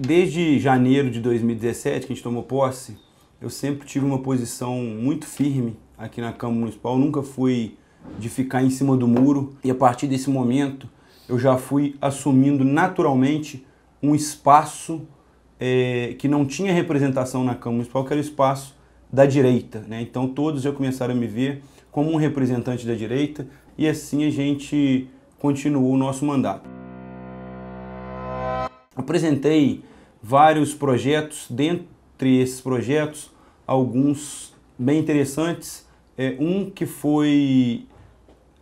Desde janeiro de 2017, que a gente tomou posse, eu sempre tive uma posição muito firme aqui na Câmara Municipal, eu nunca fui de ficar em cima do muro e a partir desse momento eu já fui assumindo naturalmente um espaço é, que não tinha representação na Câmara Municipal, que era o espaço da direita. Né? Então todos já começaram a me ver como um representante da direita e assim a gente continuou o nosso mandato. Apresentei vários projetos. Dentre esses projetos, alguns bem interessantes. É, um que foi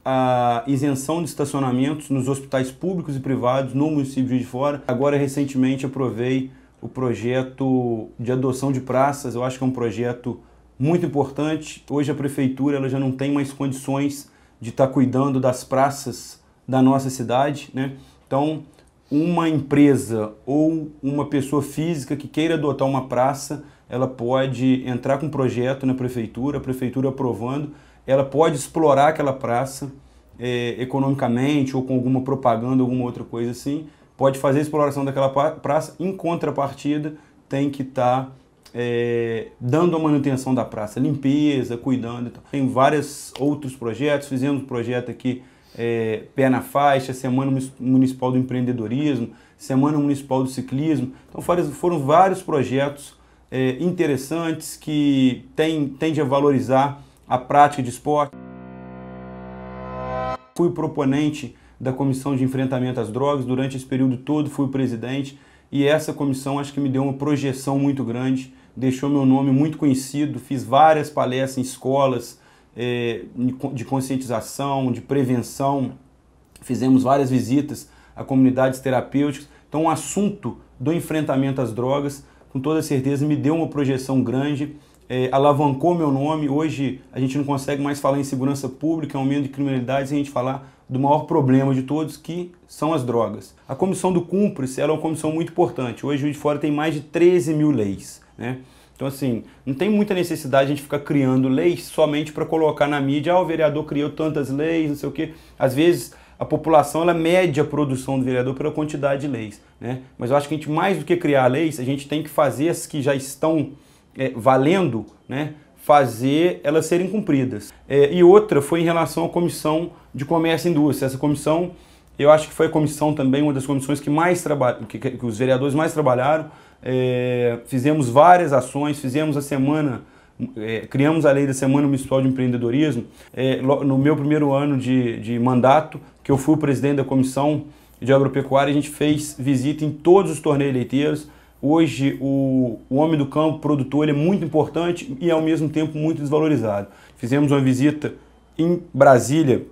a isenção de estacionamentos nos hospitais públicos e privados no município de Fora. Agora, recentemente, aprovei o projeto de adoção de praças. Eu acho que é um projeto muito importante. Hoje a prefeitura ela já não tem mais condições de estar tá cuidando das praças da nossa cidade, né? Então, uma empresa ou uma pessoa física que queira adotar uma praça, ela pode entrar com um projeto na prefeitura, a prefeitura aprovando, ela pode explorar aquela praça é, economicamente ou com alguma propaganda, alguma outra coisa assim, pode fazer a exploração daquela praça, em contrapartida tem que estar tá, é, dando a manutenção da praça, limpeza, cuidando. Tem vários outros projetos, fizemos um projeto aqui é, Pé na Faixa, Semana Municipal do Empreendedorismo, Semana Municipal do Ciclismo. Então foram vários projetos é, interessantes que tem, tende a valorizar a prática de esporte. Fui proponente da Comissão de Enfrentamento às Drogas, durante esse período todo fui presidente e essa comissão acho que me deu uma projeção muito grande, deixou meu nome muito conhecido, fiz várias palestras em escolas, é, de conscientização, de prevenção. Fizemos várias visitas a comunidades terapêuticas. Então, o um assunto do enfrentamento às drogas, com toda certeza, me deu uma projeção grande, é, alavancou meu nome. Hoje, a gente não consegue mais falar em segurança pública, aumento de criminalidade, sem a gente falar do maior problema de todos, que são as drogas. A comissão do cúmplice é uma comissão muito importante. Hoje, o de fora tem mais de 13 mil leis. Né? Então, assim, não tem muita necessidade de a gente ficar criando leis somente para colocar na mídia, ah, o vereador criou tantas leis, não sei o quê. Às vezes, a população ela mede a produção do vereador pela quantidade de leis. Né? Mas eu acho que a gente, mais do que criar leis, a gente tem que fazer as que já estão é, valendo, né? fazer elas serem cumpridas. É, e outra foi em relação à Comissão de Comércio e Indústria. Essa comissão, eu acho que foi a comissão também, uma das comissões que mais trabalha, que, que, que os vereadores mais trabalharam, é, fizemos várias ações, fizemos a semana, é, criamos a lei da Semana Municipal de Empreendedorismo. É, no meu primeiro ano de, de mandato, que eu fui o presidente da comissão de agropecuária, a gente fez visita em todos os torneios leiteiros. Hoje, o, o homem do campo, produtor, ele é muito importante e, ao mesmo tempo, muito desvalorizado. Fizemos uma visita em Brasília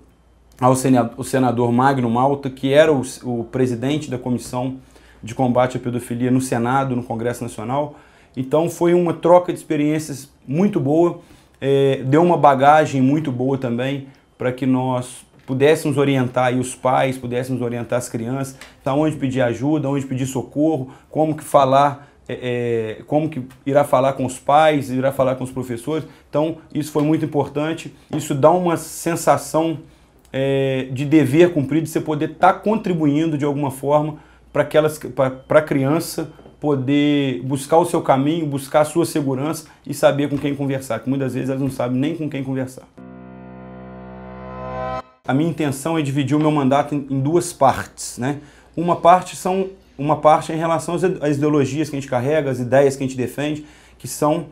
ao senador, senador Magno Malta, que era o, o presidente da comissão de combate à pedofilia no Senado, no Congresso Nacional. Então foi uma troca de experiências muito boa, é, deu uma bagagem muito boa também para que nós pudéssemos orientar os pais, pudéssemos orientar as crianças, tá onde pedir ajuda, onde pedir socorro, como que falar, é, é, como que irá falar com os pais, irá falar com os professores. Então isso foi muito importante. Isso dá uma sensação é, de dever cumprido, de você poder estar tá contribuindo de alguma forma para a criança poder buscar o seu caminho, buscar a sua segurança e saber com quem conversar, que muitas vezes elas não sabem nem com quem conversar. A minha intenção é dividir o meu mandato em duas partes, né? Uma parte são uma parte é em relação às ideologias que a gente carrega, às ideias que a gente defende, que são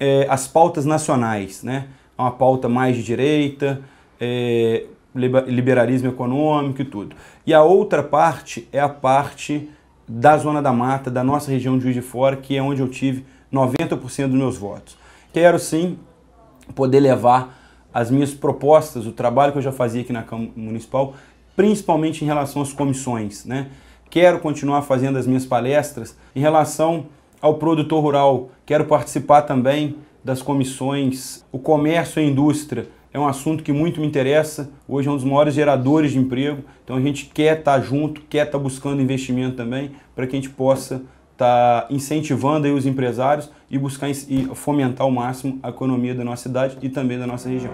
é, as pautas nacionais, né? É uma pauta mais de direita, é, liberalismo econômico e tudo. E a outra parte é a parte da Zona da Mata, da nossa região de Juiz de Fora, que é onde eu tive 90% dos meus votos. Quero sim poder levar as minhas propostas, o trabalho que eu já fazia aqui na Câmara Municipal, principalmente em relação às comissões. Né? Quero continuar fazendo as minhas palestras em relação ao produtor rural, quero participar também das comissões, o comércio e a indústria, é um assunto que muito me interessa. Hoje é um dos maiores geradores de emprego, então a gente quer estar tá junto, quer estar tá buscando investimento também, para que a gente possa estar tá incentivando os empresários e buscar e fomentar ao máximo a economia da nossa cidade e também da nossa região.